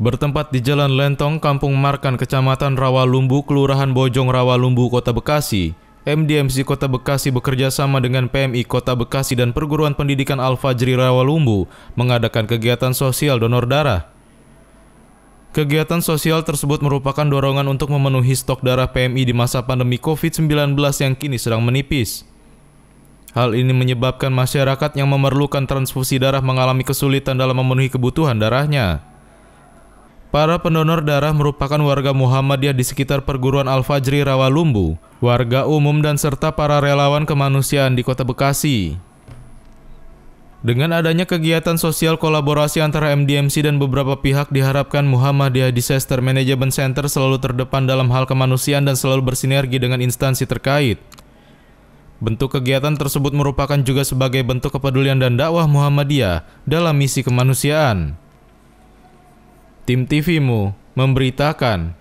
Bertempat di Jalan Lentong, Kampung Markan, Kecamatan Rawalumbu, Kelurahan Bojong Rawalumbu, Kota Bekasi, MDMC Kota Bekasi bekerja sama dengan PMI Kota Bekasi dan Perguruan Pendidikan Al-Fajri Rawalumbu mengadakan kegiatan sosial donor darah. Kegiatan sosial tersebut merupakan dorongan untuk memenuhi stok darah PMI di masa pandemi COVID-19 yang kini sedang menipis. Hal ini menyebabkan masyarakat yang memerlukan transfusi darah mengalami kesulitan dalam memenuhi kebutuhan darahnya. Para pendonor darah merupakan warga Muhammadiyah di sekitar perguruan Al-Fajri Rawalumbu, warga umum dan serta para relawan kemanusiaan di kota Bekasi. Dengan adanya kegiatan sosial kolaborasi antara MDMC dan beberapa pihak diharapkan Muhammadiyah Disaster Management Center selalu terdepan dalam hal kemanusiaan dan selalu bersinergi dengan instansi terkait. Bentuk kegiatan tersebut merupakan juga sebagai bentuk kepedulian dan dakwah Muhammadiyah dalam misi kemanusiaan tim TVmu memberitakan